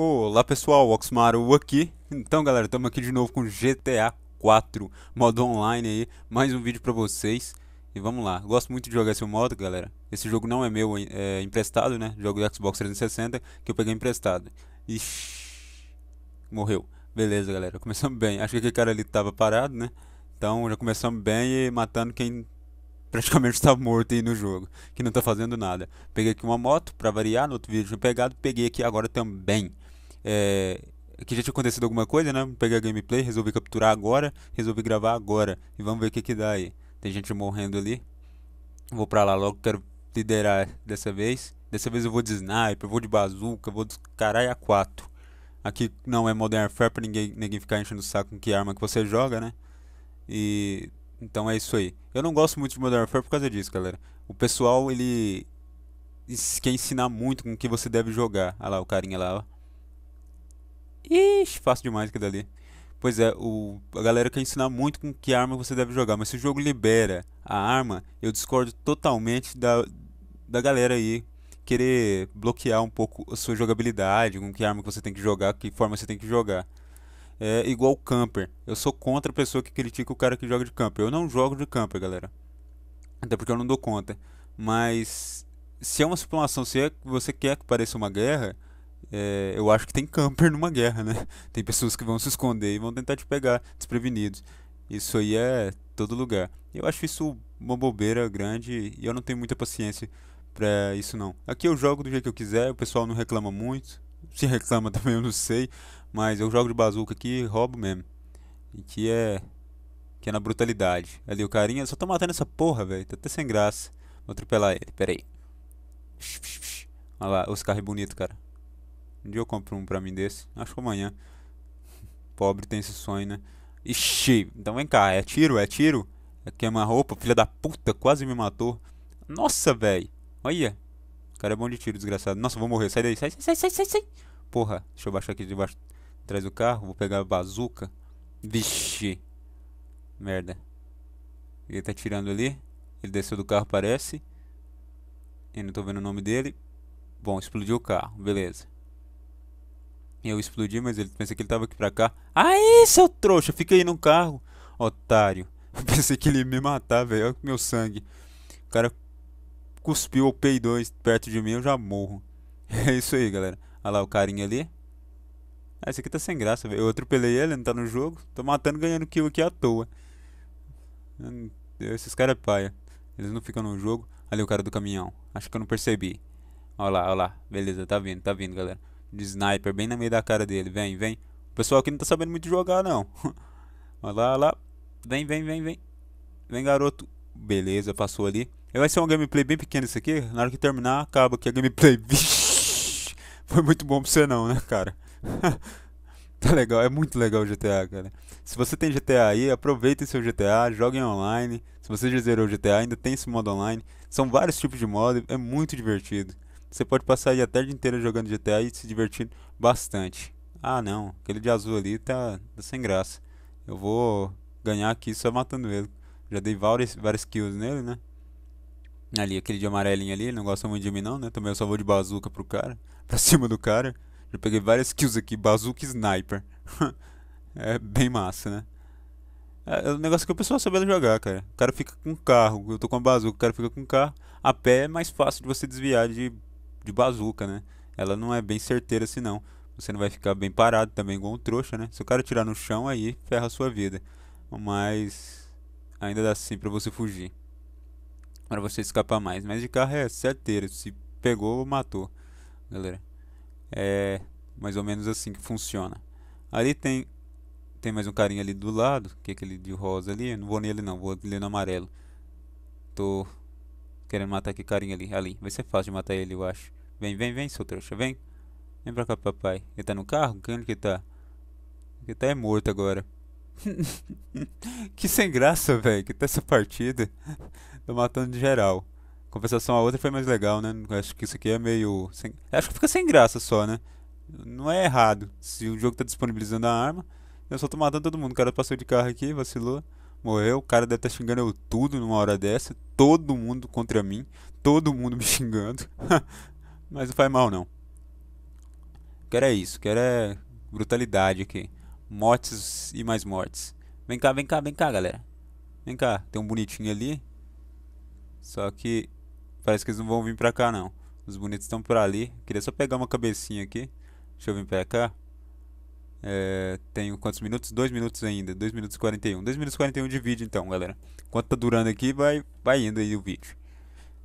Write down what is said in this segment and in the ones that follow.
Olá pessoal, Oxmaru aqui. Então galera, estamos aqui de novo com GTA 4, modo online aí, mais um vídeo pra vocês. E vamos lá, gosto muito de jogar esse modo galera. Esse jogo não é meu, é emprestado né, jogo do Xbox 360 que eu peguei emprestado. Ixi, morreu. Beleza galera, começamos bem. Acho que aquele cara ali tava parado né, então já começamos bem e matando quem praticamente está morto aí no jogo, que não está fazendo nada. Peguei aqui uma moto para variar, no outro vídeo tinha pegado, peguei aqui agora também é, que já tinha acontecido alguma coisa, né? Peguei a gameplay, resolvi capturar agora, resolvi gravar agora. E vamos ver o que, que dá aí. Tem gente morrendo ali. Vou pra lá logo, quero liderar dessa vez. Dessa vez eu vou de sniper, vou de bazuca, vou de caralho a 4. Aqui não é Modern Warfare pra ninguém, ninguém ficar enchendo o saco com que arma que você joga, né? E... Então é isso aí. Eu não gosto muito de Modern Warfare por causa disso, galera. O pessoal, ele... quer ensinar muito com o que você deve jogar. Olha lá o carinha lá, ó. Ixi, fácil demais que dali. Pois é, o, a galera quer ensinar muito com que arma você deve jogar, mas se o jogo libera a arma, eu discordo totalmente da, da galera aí querer bloquear um pouco a sua jogabilidade, com que arma que você tem que jogar, que forma você tem que jogar. É igual o camper. Eu sou contra a pessoa que critica o cara que joga de camper. Eu não jogo de camper, galera. Até porque eu não dou conta. Mas se é uma simulação, se é você quer que pareça uma guerra, é, eu acho que tem camper numa guerra, né? Tem pessoas que vão se esconder e vão tentar te pegar desprevenidos. Isso aí é todo lugar. Eu acho isso uma bobeira grande e eu não tenho muita paciência pra isso não. Aqui eu jogo do jeito que eu quiser, o pessoal não reclama muito. Se reclama também eu não sei, mas eu jogo de bazuca aqui, roubo mesmo. E que é que é na brutalidade. Ali o carinha só tá matando essa porra, velho. Tá até sem graça. Vou atropelar ele. Pera aí. Olha lá, os carros é bonito, cara. Um dia eu compro um pra mim desse. Acho que amanhã. Pobre tem esse sonho, né? Ixi, então vem cá. É tiro? É tiro? É queima-roupa? Filha da puta, quase me matou. Nossa, velho. Olha. O cara é bom de tiro, desgraçado. Nossa, vou morrer. Sai daí. Sai, sai, sai, sai, sai. Porra. Deixa eu baixar aqui debaixo. Atrás do carro. Vou pegar a bazuca. Vixe. Merda. Ele tá tirando ali. Ele desceu do carro, parece. Eu não tô vendo o nome dele. Bom, explodiu o carro. Beleza. Eu explodi, mas ele pensei que ele tava aqui pra cá. Aí, seu trouxa, fica aí no carro, otário. pensei que ele ia me matar, velho. Olha meu sangue. O cara cuspiu ou dois perto de mim, eu já morro. É isso aí, galera. Olha lá o carinha ali. Ah, esse aqui tá sem graça, velho. Eu atropelei ele, não tá no jogo. Tô matando, ganhando kill aqui à toa. Hum, esses caras é paia. Eles não ficam no jogo. Ali o cara do caminhão. Acho que eu não percebi. Olha lá, olha lá. Beleza, tá vindo, tá vindo, galera de sniper bem na meio da cara dele. Vem, vem. O pessoal aqui não tá sabendo muito jogar, não. olha lá, olha lá. Vem, vem, vem, vem. Vem, garoto. Beleza, passou ali. Vai ser um gameplay bem pequeno isso aqui. Na hora que terminar, acaba aqui a gameplay. Foi muito bom pra você não, né, cara? tá legal, é muito legal o GTA, cara. Se você tem GTA aí, aproveite seu GTA, joguem online. Se você já zerou o GTA, ainda tem esse modo online. São vários tipos de modo, é muito divertido. Você pode passar aí a tarde inteira jogando GTA e se divertindo bastante. Ah não, aquele de azul ali tá, tá, sem graça. Eu vou ganhar aqui só matando ele. Já dei várias, várias kills nele, né? Ali, aquele de amarelinho ali, ele não gosta muito de mim não, né? Também eu só vou de bazuca pro cara, pra cima do cara. Já peguei várias kills aqui, bazuca e sniper. é bem massa, né? É, é um negócio que o pessoal sabendo jogar, cara. O cara fica com carro, eu tô com a bazuca, o cara fica com carro. A pé é mais fácil de você desviar de de bazuca, né? Ela não é bem certeira assim não. Você não vai ficar bem parado também igual um trouxa, né? Se o cara tirar no chão, aí ferra a sua vida. Mas ainda dá sim para você fugir. para você escapar mais. Mas de carro é certeiro. Se pegou, matou. Galera. É mais ou menos assim que funciona. Ali tem tem mais um carinha ali do lado, que é aquele de rosa ali, eu não vou nele não, vou ali no amarelo. Tô querendo matar aquele carinha ali, ali. Vai ser fácil de matar ele, eu acho. Vem, vem, vem, seu trouxa, vem. Vem pra cá, papai. Ele tá no carro? onde que tá? Ele tá é morto agora. que sem graça, velho. Que tá essa partida. Tô matando de geral. Compensação a outra foi mais legal, né? Acho que isso aqui é meio. Sem... Acho que fica sem graça só, né? Não é errado. Se o jogo tá disponibilizando a arma, eu só tô matando todo mundo. O cara passou de carro aqui, vacilou, morreu. O cara deve estar tá xingando eu tudo numa hora dessa. Todo mundo contra mim. Todo mundo me xingando. Mas não faz mal, não. Quero é isso, quero é brutalidade aqui. Mortes e mais mortes. Vem cá, vem cá, vem cá, galera. Vem cá, tem um bonitinho ali. Só que parece que eles não vão vir pra cá, não. Os bonitos estão por ali. Queria só pegar uma cabecinha aqui. Deixa eu vir pra cá. É, tenho quantos minutos? 2 minutos ainda. 2 minutos e 41. 2 minutos e 41 de vídeo, então, galera. Quanto tá durando aqui, vai, vai indo aí o vídeo.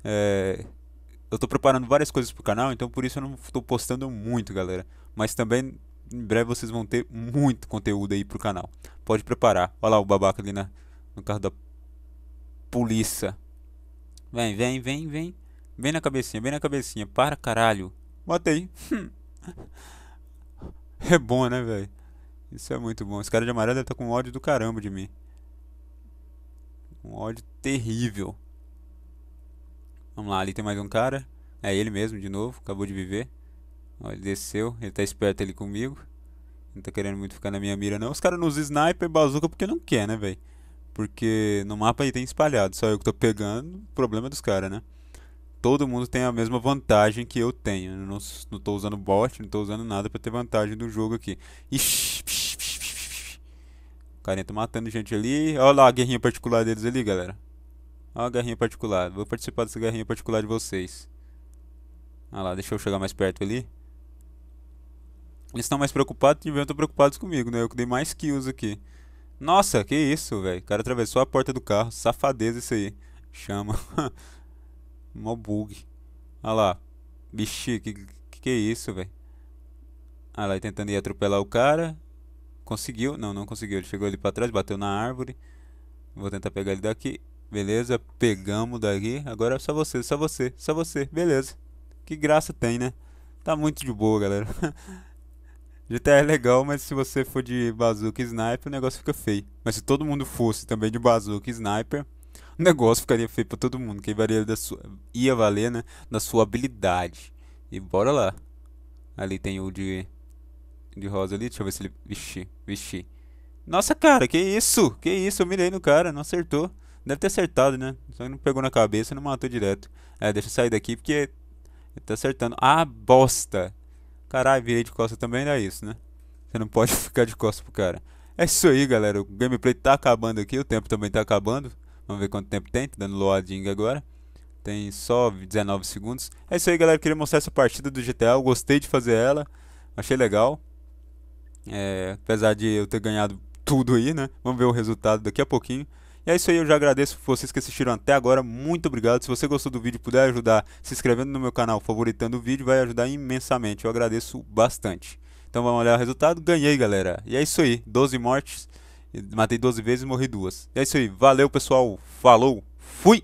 É, eu tô preparando várias coisas pro canal, então por isso eu não tô postando muito, galera. Mas também em breve vocês vão ter muito conteúdo aí pro canal. Pode preparar. Olha lá o babaca ali na, no carro da polícia. Vem, vem, vem, vem. Vem na cabecinha, vem na cabecinha. Para, caralho. Matei. aí. é bom, né, velho? Isso é muito bom. Esse cara de amarelo tá com ódio do caramba de mim. Um ódio terrível. Vamos lá, ali tem mais um cara. É ele mesmo de novo, acabou de viver. Ó, ele desceu, ele tá esperto ali comigo. Não tá querendo muito ficar na minha mira não. Os caras não usam sniper bazuca porque não quer, né, velho? Porque no mapa aí tem espalhado, só eu que tô pegando, problema é dos caras, né? Todo mundo tem a mesma vantagem que eu tenho. Eu não, não tô usando bot, não tô usando nada pra ter vantagem no jogo aqui. Ixi, O cara tá matando gente ali. Olha lá a guerrinha particular deles ali, galera. Olha a garrinha particular. Vou participar dessa garrinha particular de vocês. Ah lá, deixa eu chegar mais perto ali. Eles estão mais preocupados e deviam estar preocupados comigo, né? Eu que dei mais kills aqui. Nossa, que isso, velho. O cara atravessou a porta do carro. Safadeza isso aí. Chama. Mó bug. Ah lá. Bixi, que, que, que é isso, velho? Ah lá, tentando ir atropelar o cara. Conseguiu. Não, não conseguiu. Ele chegou ali pra trás, bateu na árvore. Vou tentar pegar ele daqui. Beleza, pegamos daqui. Agora é só você, só você, só você. Beleza. Que graça tem, né? Tá muito de boa, galera. GTA é legal, mas se você for de bazuca e sniper, o negócio fica feio. Mas se todo mundo fosse também de bazuca e sniper, o negócio ficaria feio pra todo mundo. Que varia da sua, ia valer, né? Da sua habilidade. E bora lá. Ali tem o de, de rosa ali. Deixa eu ver se ele... Vixe, vixe. Nossa, cara, que isso? Que isso? Eu mirei no cara, não acertou. Deve ter acertado, né? Só que não pegou na cabeça e não matou direto. É, deixa eu sair daqui porque tá acertando. Ah, bosta! Caralho, virei de costa também, é isso, né? Você não pode ficar de costa pro cara. É isso aí, galera. O gameplay tá acabando aqui, o tempo também tá acabando. Vamos ver quanto tempo tem, tô tá dando loading agora. Tem só 19 segundos. É isso aí, galera. Queria mostrar essa partida do GTA. Eu gostei de fazer ela. Achei legal. É, apesar de eu ter ganhado tudo aí, né? Vamos ver o resultado daqui a pouquinho. E é isso aí, eu já agradeço vocês que assistiram até agora, muito obrigado. Se você gostou do vídeo puder ajudar se inscrevendo no meu canal, favoritando o vídeo, vai ajudar imensamente, eu agradeço bastante. Então vamos olhar o resultado, ganhei galera. E é isso aí, 12 mortes, matei 12 vezes e morri duas. E é isso aí, valeu pessoal, falou, fui!